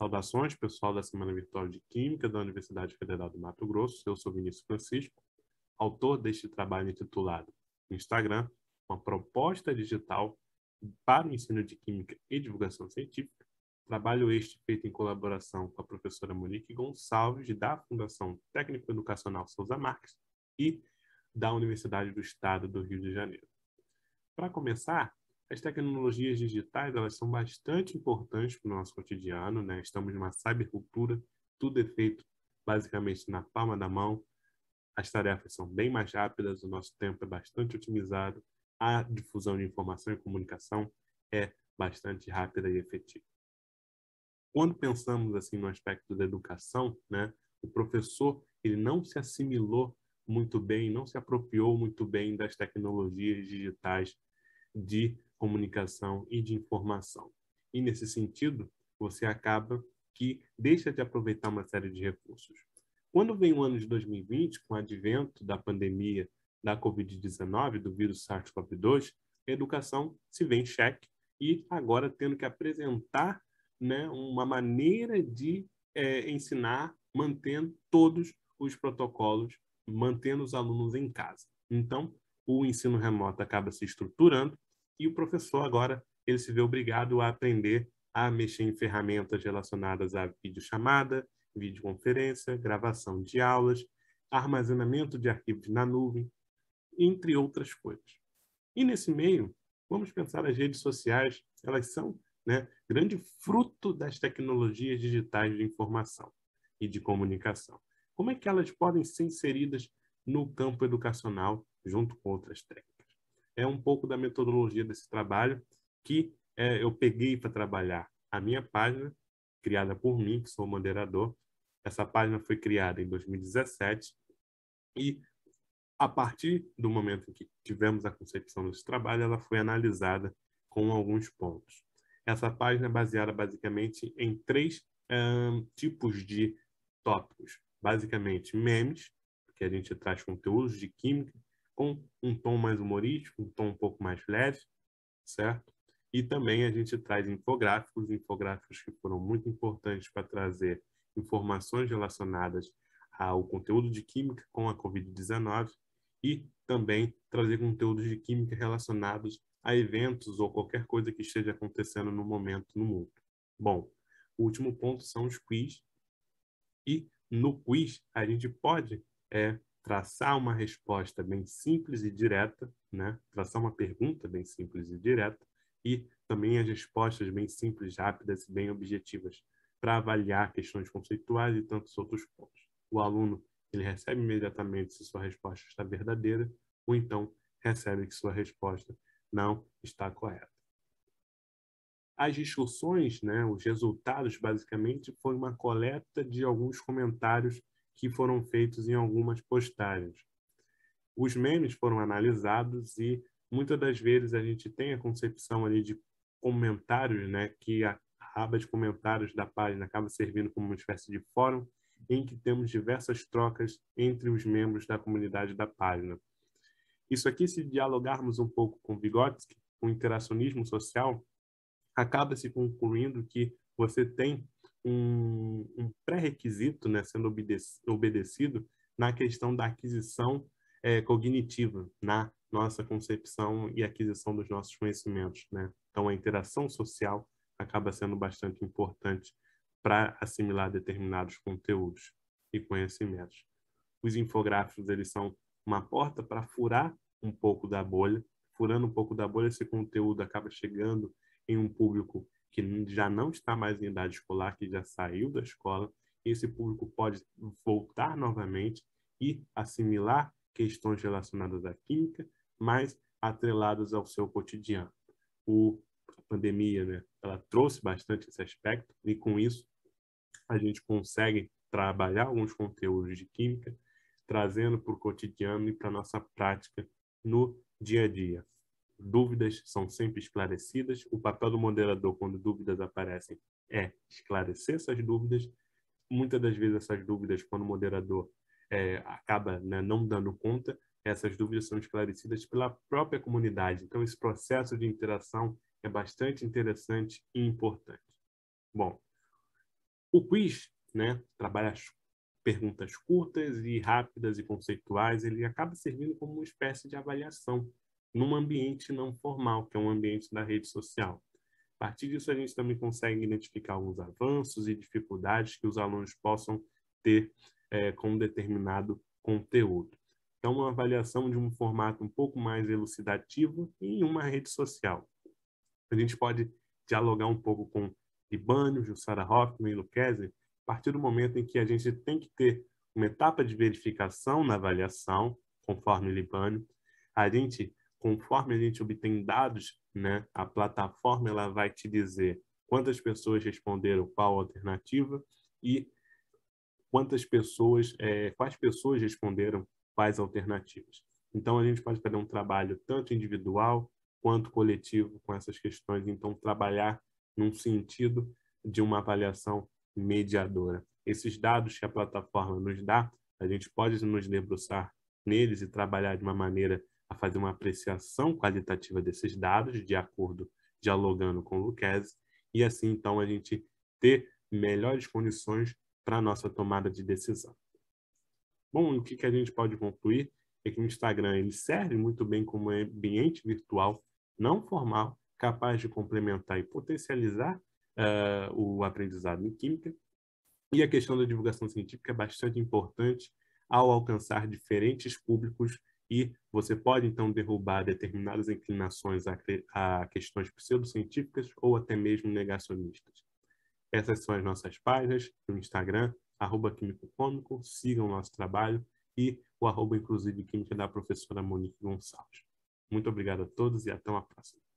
Saudações, pessoal da Semana Virtual de Química da Universidade Federal do Mato Grosso. Eu sou Vinícius Francisco, autor deste trabalho intitulado Instagram, uma proposta digital para o ensino de Química e divulgação científica. Trabalho este feito em colaboração com a professora Monique Gonçalves, da Fundação Técnico-Educacional Souza Marques e da Universidade do Estado do Rio de Janeiro. Para começar, as tecnologias digitais elas são bastante importantes para o nosso cotidiano, né? Estamos numa cybercultura, tudo é feito basicamente na palma da mão. As tarefas são bem mais rápidas, o nosso tempo é bastante otimizado, a difusão de informação e comunicação é bastante rápida e efetiva. Quando pensamos assim no aspecto da educação, né? O professor ele não se assimilou muito bem, não se apropriou muito bem das tecnologias digitais de comunicação e de informação. E nesse sentido, você acaba que deixa de aproveitar uma série de recursos. Quando vem o ano de 2020, com o advento da pandemia da Covid-19, do vírus SARS-CoV-2, a educação se vê em xeque e agora tendo que apresentar né, uma maneira de é, ensinar, mantendo todos os protocolos, mantendo os alunos em casa. Então, o ensino remoto acaba se estruturando e o professor agora ele se vê obrigado a aprender a mexer em ferramentas relacionadas à videochamada, videoconferência, gravação de aulas, armazenamento de arquivos na nuvem, entre outras coisas. E nesse meio, vamos pensar as redes sociais, elas são né, grande fruto das tecnologias digitais de informação e de comunicação. Como é que elas podem ser inseridas no campo educacional junto com outras técnicas? é um pouco da metodologia desse trabalho que é, eu peguei para trabalhar a minha página, criada por mim, que sou moderador. Essa página foi criada em 2017 e a partir do momento em que tivemos a concepção desse trabalho, ela foi analisada com alguns pontos. Essa página é baseada basicamente em três um, tipos de tópicos. Basicamente, memes, que a gente traz conteúdos de química, com um tom mais humorístico, um tom um pouco mais leve, certo? E também a gente traz infográficos, infográficos que foram muito importantes para trazer informações relacionadas ao conteúdo de química com a COVID-19 e também trazer conteúdos de química relacionados a eventos ou qualquer coisa que esteja acontecendo no momento no mundo. Bom, o último ponto são os quiz. E no quiz a gente pode é, traçar uma resposta bem simples e direta, né? traçar uma pergunta bem simples e direta, e também as respostas bem simples, rápidas e bem objetivas para avaliar questões conceituais e tantos outros pontos. O aluno ele recebe imediatamente se sua resposta está verdadeira ou então recebe que sua resposta não está correta. As discussões, né, os resultados, basicamente, foi uma coleta de alguns comentários que foram feitos em algumas postagens. Os memes foram analisados e muitas das vezes a gente tem a concepção ali de comentários, né, que a aba de comentários da página acaba servindo como uma espécie de fórum em que temos diversas trocas entre os membros da comunidade da página. Isso aqui, se dialogarmos um pouco com Vygotsky, com o interacionismo social, acaba se concluindo que você tem um, um pré-requisito né, sendo obedecido na questão da aquisição é, cognitiva, na nossa concepção e aquisição dos nossos conhecimentos. Né? Então, a interação social acaba sendo bastante importante para assimilar determinados conteúdos e conhecimentos. Os infográficos eles são uma porta para furar um pouco da bolha, furando um pouco da bolha, esse conteúdo acaba chegando em um público que já não está mais em idade escolar, que já saiu da escola, esse público pode voltar novamente e assimilar questões relacionadas à química, mas atreladas ao seu cotidiano. O, a pandemia, né, ela trouxe bastante esse aspecto e com isso a gente consegue trabalhar alguns conteúdos de química, trazendo para o cotidiano e para nossa prática no dia a dia. Dúvidas são sempre esclarecidas. O papel do moderador, quando dúvidas aparecem, é esclarecer essas dúvidas. Muitas das vezes, essas dúvidas, quando o moderador é, acaba né, não dando conta, essas dúvidas são esclarecidas pela própria comunidade. Então, esse processo de interação é bastante interessante e importante. Bom, o quiz né, trabalha as perguntas curtas e rápidas e conceituais, ele acaba servindo como uma espécie de avaliação num ambiente não formal, que é um ambiente da rede social. A partir disso, a gente também consegue identificar alguns avanços e dificuldades que os alunos possam ter é, com determinado conteúdo. Então, uma avaliação de um formato um pouco mais elucidativo em uma rede social. A gente pode dialogar um pouco com Ibânio, Jussara Hoffman e Luquezzi, a partir do momento em que a gente tem que ter uma etapa de verificação na avaliação, conforme Libânio, a gente conforme a gente obtém dados, né, a plataforma ela vai te dizer quantas pessoas responderam qual alternativa e quantas pessoas, é, quais pessoas responderam quais alternativas. Então a gente pode fazer um trabalho tanto individual quanto coletivo com essas questões, então trabalhar num sentido de uma avaliação mediadora. Esses dados que a plataforma nos dá, a gente pode nos debruçar neles e trabalhar de uma maneira a fazer uma apreciação qualitativa desses dados, de acordo, dialogando com o Luquezzi, e assim, então, a gente ter melhores condições para a nossa tomada de decisão. Bom, o que, que a gente pode concluir é que o Instagram ele serve muito bem como ambiente virtual não formal, capaz de complementar e potencializar uh, o aprendizado em química. E a questão da divulgação científica é bastante importante ao alcançar diferentes públicos e você pode então derrubar determinadas inclinações a, a questões pseudocientíficas ou até mesmo negacionistas. Essas são as nossas páginas no Instagram, arroba Químico Cômico, sigam o nosso trabalho e o arroba inclusive Química da professora Monique Gonçalves. Muito obrigado a todos e até uma próxima.